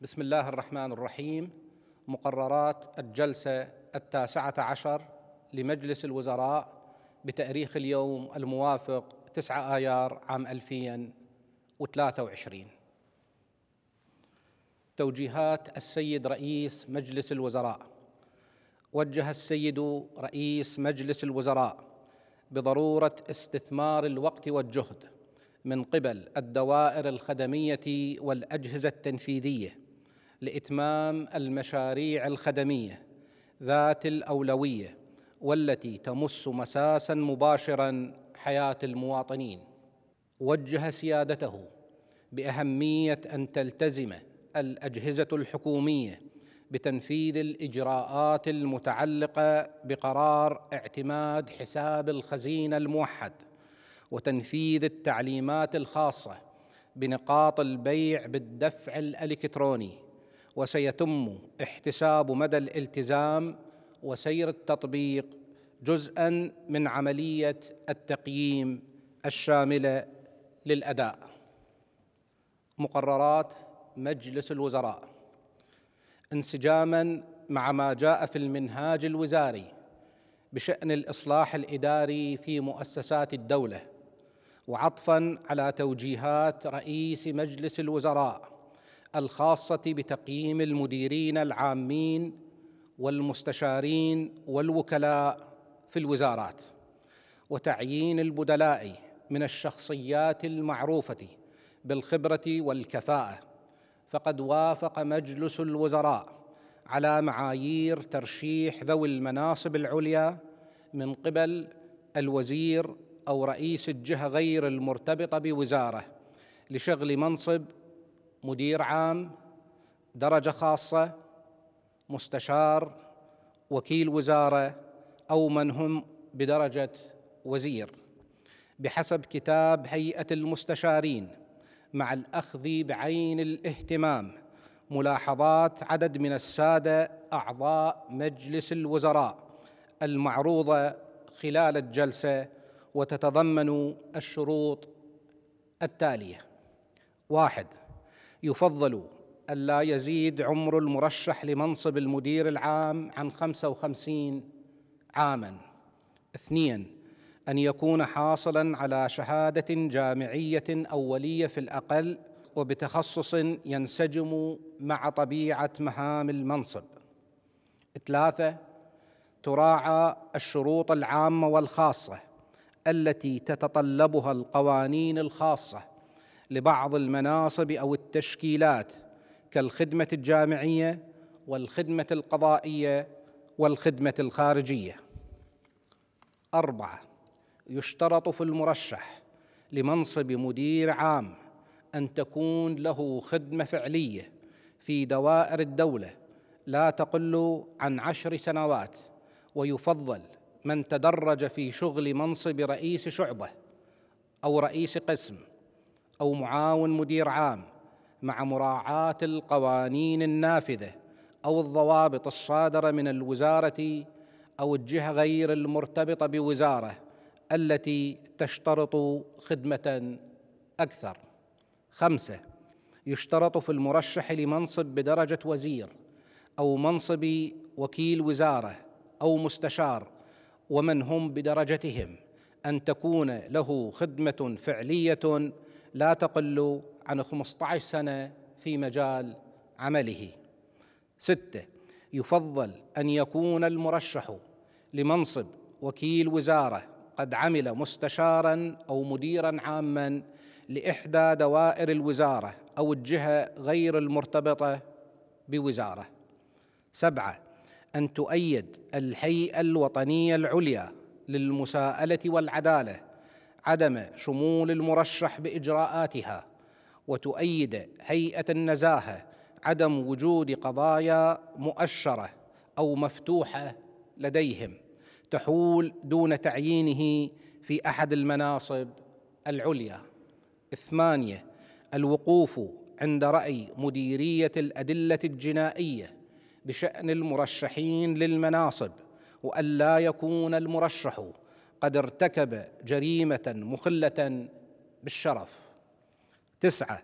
بسم الله الرحمن الرحيم مقررات الجلسة التاسعة عشر لمجلس الوزراء بتاريخ اليوم الموافق 9 آيار عام 2023 توجيهات السيد رئيس مجلس الوزراء وجه السيد رئيس مجلس الوزراء بضروره استثمار الوقت والجهد من قبل الدوائر الخدميه والاجهزه التنفيذيه لاتمام المشاريع الخدميه ذات الاولويه والتي تمس مساسا مباشرا حياه المواطنين وجه سيادته باهميه ان تلتزم الاجهزه الحكوميه بتنفيذ الاجراءات المتعلقه بقرار اعتماد حساب الخزينه الموحد وتنفيذ التعليمات الخاصه بنقاط البيع بالدفع الالكتروني وسيتم احتساب مدى الالتزام وسير التطبيق جزءا من عمليه التقييم الشامله للاداء مقررات مجلس الوزراء انسجاما مع ما جاء في المنهاج الوزاري بشان الاصلاح الاداري في مؤسسات الدوله وعطفا على توجيهات رئيس مجلس الوزراء الخاصه بتقييم المديرين العامين والمستشارين والوكلاء في الوزارات وتعيين البدلاء من الشخصيات المعروفه بالخبره والكفاءه فقد وافق مجلس الوزراء على معايير ترشيح ذوي المناصب العليا من قبل الوزير او رئيس الجهه غير المرتبطه بوزاره لشغل منصب مدير عام درجه خاصه مستشار وكيل وزاره او من هم بدرجه وزير بحسب كتاب هيئه المستشارين مع الاخذ بعين الاهتمام ملاحظات عدد من الساده اعضاء مجلس الوزراء المعروضه خلال الجلسه وتتضمن الشروط التاليه واحد يفضل ألا يزيد عمر المرشح لمنصب المدير العام عن خمسة وخمسين عاما اثنين أن يكون حاصلا على شهادة جامعية أولية في الأقل وبتخصص ينسجم مع طبيعة مهام المنصب ثلاثة تراعى الشروط العامة والخاصة التي تتطلبها القوانين الخاصة لبعض المناصب او التشكيلات كالخدمه الجامعيه والخدمه القضائيه والخدمه الخارجيه اربعه يشترط في المرشح لمنصب مدير عام ان تكون له خدمه فعليه في دوائر الدوله لا تقل عن عشر سنوات ويفضل من تدرج في شغل منصب رئيس شعبه او رئيس قسم او معاون مدير عام مع مراعاه القوانين النافذه او الضوابط الصادره من الوزاره او الجهه غير المرتبطه بوزاره التي تشترط خدمه اكثر خمسه يشترط في المرشح لمنصب بدرجه وزير او منصب وكيل وزاره او مستشار ومن هم بدرجتهم ان تكون له خدمه فعليه لا تقل عن 15 سنة في مجال عمله ستة يفضل أن يكون المرشح لمنصب وكيل وزارة قد عمل مستشارا أو مديرا عاما لإحدى دوائر الوزارة أو الجهة غير المرتبطة بوزارة سبعة أن تؤيد الهيئة الوطنية العليا للمساءلة والعدالة عدم شمول المرشح باجراءاتها وتؤيد هيئه النزاهه عدم وجود قضايا مؤشره او مفتوحه لديهم تحول دون تعيينه في احد المناصب العليا الثمانيه الوقوف عند راي مديريه الادله الجنائيه بشان المرشحين للمناصب وأن لا يكون المرشح قد ارتكب جريمه مخله بالشرف تسعه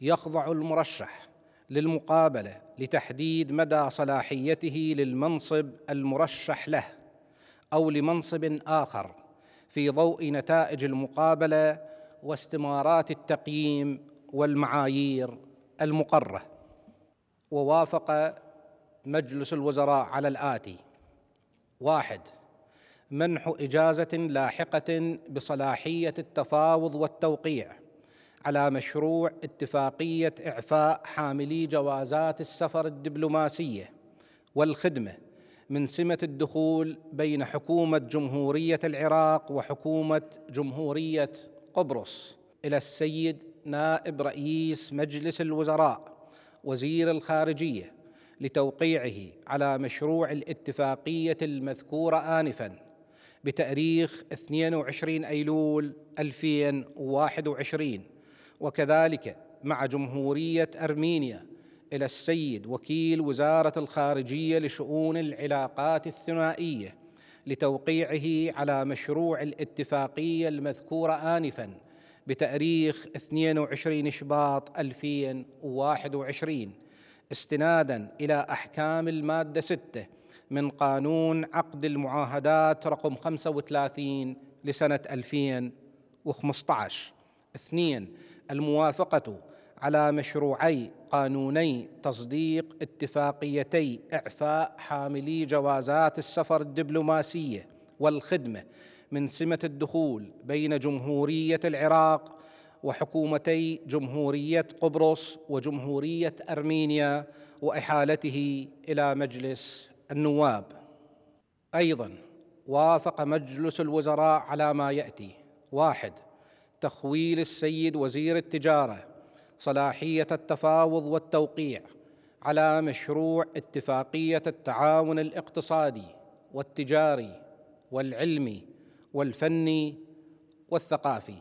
يخضع المرشح للمقابله لتحديد مدى صلاحيته للمنصب المرشح له او لمنصب اخر في ضوء نتائج المقابله واستمارات التقييم والمعايير المقره ووافق مجلس الوزراء على الاتي واحد منح اجازه لاحقه بصلاحيه التفاوض والتوقيع على مشروع اتفاقيه اعفاء حاملي جوازات السفر الدبلوماسيه والخدمه من سمه الدخول بين حكومه جمهوريه العراق وحكومه جمهوريه قبرص الى السيد نائب رئيس مجلس الوزراء وزير الخارجيه لتوقيعه على مشروع الاتفاقيه المذكوره انفا بتاريخ 22 ايلول 2021 وكذلك مع جمهوريه ارمينيا الى السيد وكيل وزاره الخارجيه لشؤون العلاقات الثنائيه لتوقيعه على مشروع الاتفاقيه المذكوره انفا بتاريخ 22 شباط 2021 استنادا الى احكام الماده 6 من قانون عقد المعاهدات رقم 35 لسنة 2015 اثنين الموافقة على مشروعي قانوني تصديق اتفاقيتي إعفاء حاملي جوازات السفر الدبلوماسية والخدمة من سمة الدخول بين جمهورية العراق وحكومتي جمهورية قبرص وجمهورية أرمينيا وإحالته إلى مجلس النواب أيضا وافق مجلس الوزراء على ما يأتي واحد تخويل السيد وزير التجارة صلاحية التفاوض والتوقيع على مشروع اتفاقية التعاون الاقتصادي والتجاري والعلمي والفني والثقافي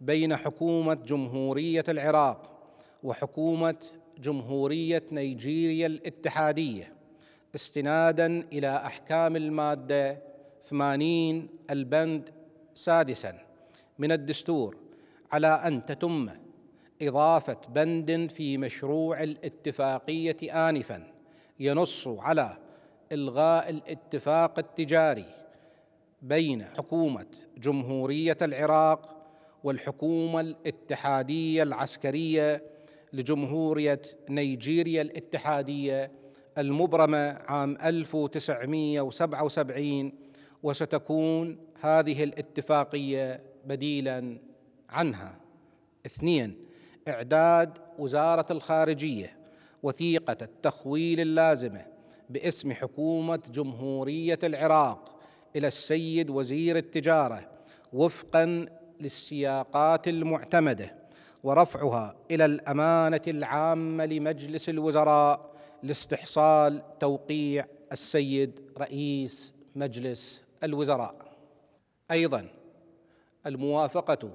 بين حكومة جمهورية العراق وحكومة جمهورية نيجيريا الاتحادية استنادا إلى أحكام المادة 80 البند سادسا من الدستور على أن تتم إضافة بند في مشروع الاتفاقية آنفا ينص على إلغاء الاتفاق التجاري بين حكومة جمهورية العراق والحكومة الاتحادية العسكرية لجمهورية نيجيريا الاتحادية المبرمة عام 1977 وستكون هذه الاتفاقية بديلا عنها اثنين إعداد وزارة الخارجية وثيقة التخويل اللازمة باسم حكومة جمهورية العراق إلى السيد وزير التجارة وفقا للسياقات المعتمده ورفعها الى الامانه العامه لمجلس الوزراء لاستحصال توقيع السيد رئيس مجلس الوزراء ايضا الموافقه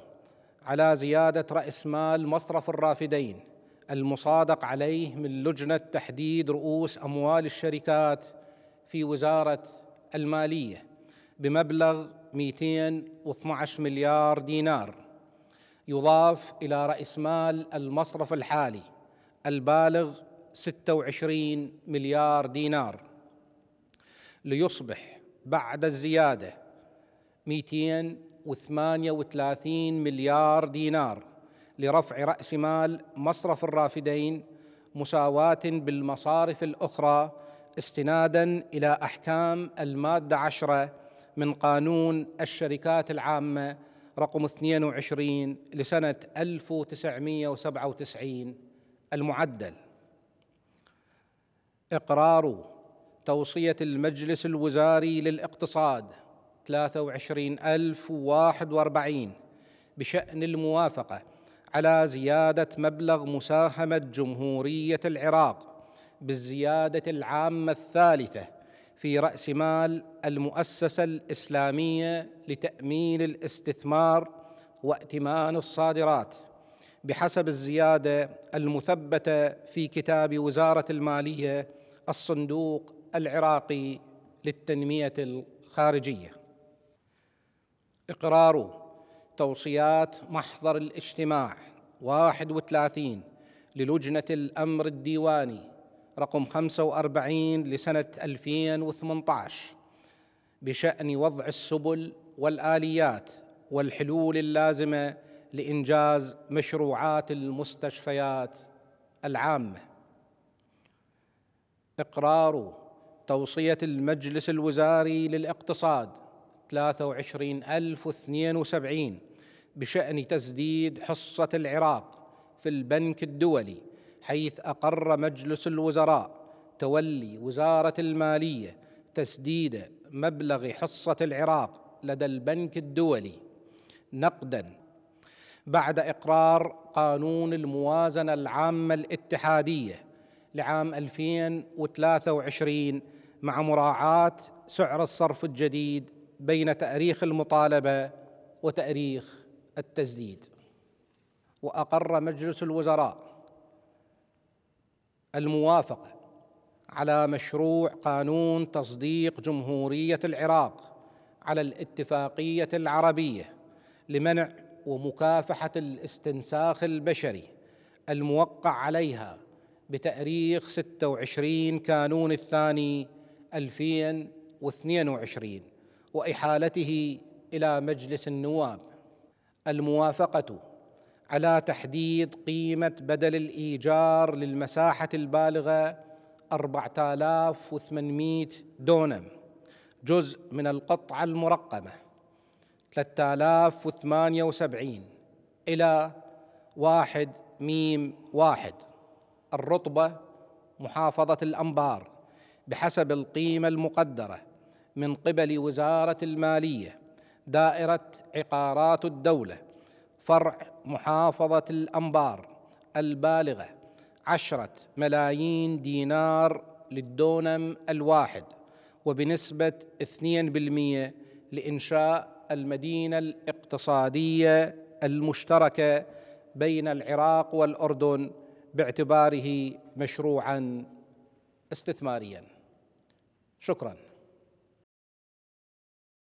على زياده راس مال مصرف الرافدين المصادق عليه من لجنه تحديد رؤوس اموال الشركات في وزاره الماليه بمبلغ 212 مليار دينار يضاف الى راس مال المصرف الحالي البالغ 26 مليار دينار ليصبح بعد الزيادة 238 مليار دينار لرفع رأس مال مصرف الرافدين مساواة بالمصارف الأخرى استنادا إلى أحكام المادة عشرة من قانون الشركات العامة رقم 22 لسنة 1997 المعدل إقرار توصية المجلس الوزاري للاقتصاد 23041 بشأن الموافقة على زيادة مبلغ مساهمة جمهورية العراق بالزيادة العامة الثالثة في رأس مال المؤسسة الإسلامية لتأمين الاستثمار وائتمان الصادرات بحسب الزيادة المثبتة في كتاب وزارة المالية الصندوق العراقي للتنميه الخارجيه اقرار توصيات محضر الاجتماع 31 للجنه الامر الديواني رقم 45 لسنه 2018 بشان وضع السبل والاليات والحلول اللازمه لانجاز مشروعات المستشفيات العامه إقرار توصية المجلس الوزاري للاقتصاد 23072 بشأن تسديد حصة العراق في البنك الدولي حيث أقر مجلس الوزراء تولي وزارة المالية تسديد مبلغ حصة العراق لدى البنك الدولي نقدا بعد إقرار قانون الموازنة العامة الاتحادية لعام 2023 مع مراعاة سعر الصرف الجديد بين تأريخ المطالبة وتأريخ التسديد وأقر مجلس الوزراء الموافقة على مشروع قانون تصديق جمهورية العراق على الاتفاقية العربية لمنع ومكافحة الاستنساخ البشري الموقع عليها بتاريخ 26 كانون الثاني 2022 واحالته الى مجلس النواب الموافقه على تحديد قيمه بدل الايجار للمساحه البالغه 4800 دونم جزء من القطعه المرقمه 3078 الى واحد ميم واحد الرطبة محافظة الأنبار بحسب القيمة المقدرة من قبل وزارة المالية دائرة عقارات الدولة فرع محافظة الأنبار البالغة عشرة ملايين دينار للدونم الواحد وبنسبة 2% لإنشاء المدينة الاقتصادية المشتركة بين العراق والأردن باعتباره مشروعا استثماريا شكرا